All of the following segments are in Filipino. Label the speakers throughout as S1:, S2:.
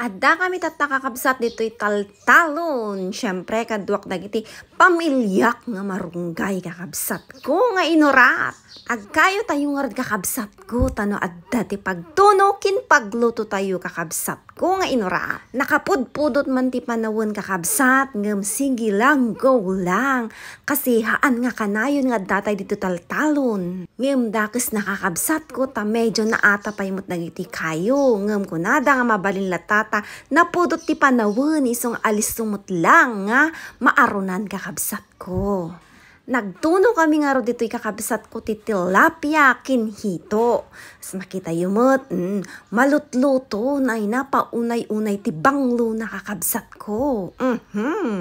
S1: At Adda kami tatakakabsat dito'y taltalon. Siyempre, kaduak dagiti Pamilyak nga marunggay kakabsat ko nga inorat. Agkayo tayo nga kakabsat ko tano adda ti pagtuno kin pagluto tayo kakabsat ko nga inura. Nakapudpudot man ti panawon kakabsat ngem sige lang go lang kasi haan nga kanayon nga datay dito taltalon. Ngem dakes nakakabsat ko ta medyo naata paymot nagiti kayo ngem kunada nga mabalin latata napudot ti panawon isong alis sumot lang nga maarunan kakabsat kakabsat ko. Nagtuno kami nga ro dito'y kakabsat ko ti tilapia kinhito. As makita yumot, mm, malutluto na napaunay unay ti banglo na kakabsat ko. Mm-hmm.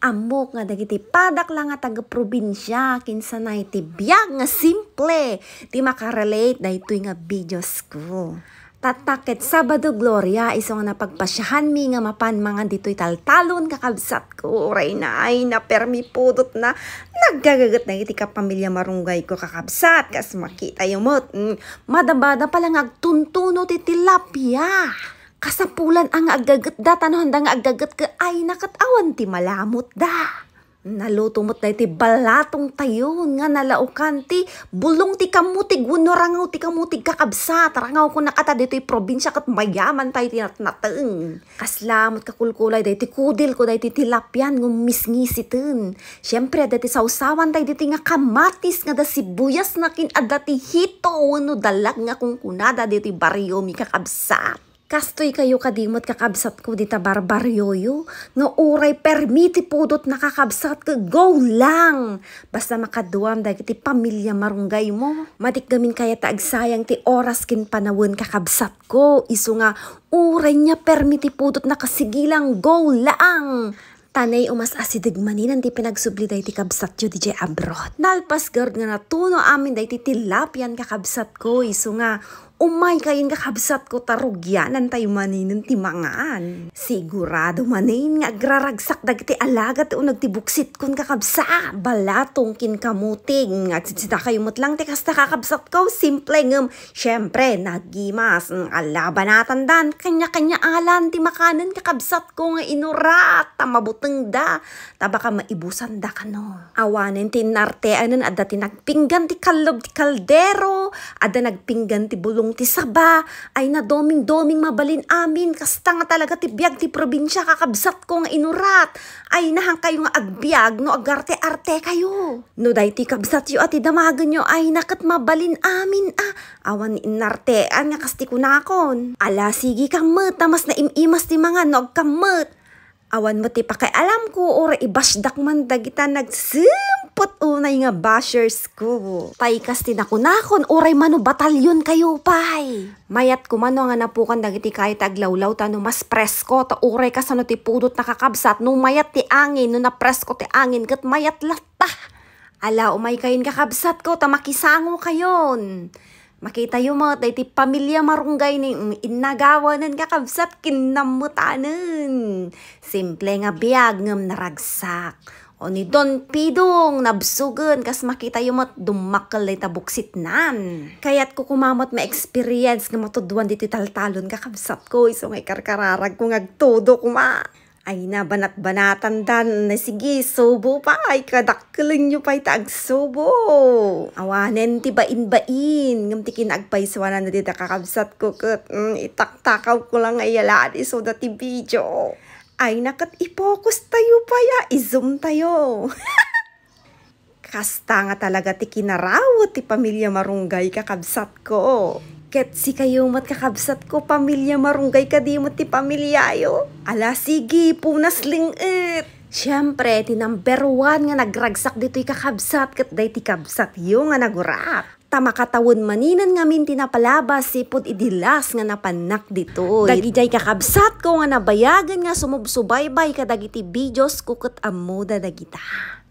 S1: Amok nga dagiti padak lang nga taga probinsya kinsanay ti biyag nga simple ti makarelate na ito'y nga videos ko. Tataket Sabado Gloria, isong napagpasyahan mi nga mapan mga dito'y taltalon kakabsat ko. Oray na ay na permi pudot na naggagagat na iti kapamilya marunggay ko kakabsat. Kas makita yung mot. Mm, madabada pala nga agtuntunot iti tilapia. Kasapulan ang agagat da, tanuhanda nga agagat ka ay nakatawan ti malamot da. Naluto mo't dahi ti balatong tayo nga nalaukan ti bulong ti kamutig wano ti kamutig kakabsa tarangaw ko nakata dito probinsya kat mayaman tayo ti natnateng. Kaslamot kakulkulay dahi ti kudil ko dahi ti tilapyan ng misngisitin. syempre dahi ti sausawan tayo dito nga kamatis nga da sibuyas na kinadati hito wano dalag nga kung kunada dito'y baryo mi kakabsat. Kastoy kayo kadimot kakabsat ko dita barbaryoyo. Nga uray permiti pudot nakakabsat ko. Go lang! Basta makaduam dagiti pamilya marunggay mo. Matik gamin kaya taagsayang ti oras kin panawon kakabsat ko. Isu nga uray niya permiti pudot nakasigilang. Go lang! tanay umas asidigmanin ti pinagsubli day ti kabsat yu DJ abroad. Nalpas gard nga natuno amin day ti tilapyan kakabsat ko Isu nga Umay nga kabsat ko tarugyanan tayo manin ng timangan. Sigurado manin nga agraragsak dagiti alagat o nagtibuksit ti kun kakabsa. Balatong kinkamuting. Nga sita kayo mutlang ti kasta kakabsat ko. Simple ngem. Siyempre, nagimas. Alaban dan. Kanya-kanya alan ti makanan kakabsat ko nga inurat. Tamabuteng da. Taba ka maibusan da ka no. Awanin ti narteanan adda ti nagpinggan ti kalob ti kaldero. Ada nagpinggan ti bulong kung ti Saba ay na doming doming mabalin amin, kasta nga talaga ti biyag ti probinsya kakabsat ko nga inurat. Ay nahang kayo nga agbiag no agarte-arte kayo. No day ti kabsat yu at ah, damagan nyo ay nakat mabalin amin ah. Awan inartean ah, nga kasti kunakon. Ala sige kamot, tamas na imimas ti mga no kamot. Awan mo ti pakialam ko or ibasdak man dagita nagsum putunay nga bashers ko. Tay kas tinakunakon, oray mano batalyon kayo, pay. Mayat kumano nga napukan dagiti kay aglawlaw tano mas presko ta oray kas ano ti pudot nakakabsat no mayat ti angin no na presko ti angin ket mayat latta. Ala umay kayin kakabsat ko ta makisango kayon. Makita yung mga tayo ti pamilya marunggay ni mm, inagawanan kakabsat kinamutanan. Simple nga biyag ng naragsak. O ni Don Pidong, nabsugan, kas makita yung mat dumakal na tabuksit nan. Kaya't kukumamot ma-experience nga matuduan diti taltalon kakabsat ko, iso ngay karkararag kung agtudo kuma. Ay na, banat-banatan dan na sige, subo pa, ay kadakkalan nyo pa taag subo. Awanen ti bain-bain, ngamtikin agpaiswanan na dita kakabsat ko kat, mm, itakakaw ko lang ayalaan iso dati video ay nakat ipokus tayo pa ya, izum tayo. Kasta nga talaga ti kinarawo ti pamilya marunggay kakabsat ko. Ket si kayo mat kakabsat ko pamilya marunggay kadimo ti pamilya yo. Ala sige, punas lingit. Siyempre, ti number one nga nagragsak dito'y kakabsat kat day ti kabsat yung nga nagurak tamakatawon maninan nga ngamin tinapalabas sipod idilas nga napanak dito. Dagijay kakabsat ko nga nabayagan nga sumubsubaybay kadagiti videos kukot amuda dagita.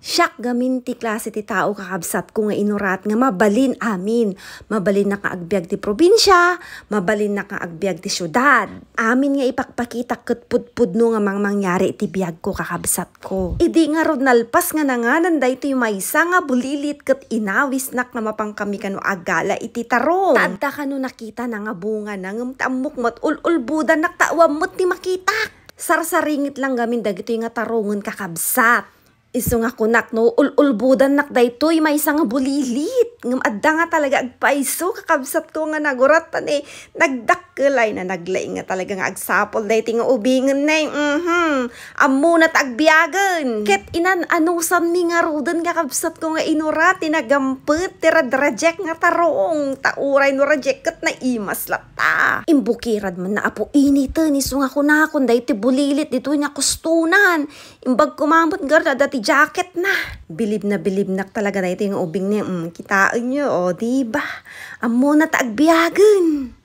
S1: Siyak gamin ti klase ti tao kakabsat ko nga inurat nga mabalin amin. Mabalin na kaagbyag ti probinsya, mabalin na kaagbyag ti syudad. Amin nga ipakpakita ket pudpudno nga mangmangyari ti biyag ko kakabsat ko. Idi nga rod nalpas nga nanganan day ti maysa nga bulilit ket inawis nak nga mapangkami kano agala iti tarong. Tadda kano nakita na nga bunga na ngamtamok mat ululbudan nak taawam mo't ti makita. Sarsaringit lang gamin dagito nga tarungon kakabsat. Iso nga kunak no, ululbudan nak daytoy may isang bulilit. adda nga talaga agpaiso, kakabsat ko nga naguratan eh. Nagdakkelay na naglay nga talaga nga agsapol day nga ubingan na eh. Mm-hmm. Amo na tagbiyagan. Ket inan anusan mi nga rudan nga ko nga inurat, tinagampet, tiradrajek nga tarong. Tauray no reject na imas lata. Imbukirad man na apo initan, eh. iso nga kunak, kunday bulilit dito nga kustunan. Imbag kumamot garda dati jacket na. Bilib na bilib na talaga na ito yung ubing niya. Mm, kitaan nyo, o, oh, diba? Amo na taagbiyagan.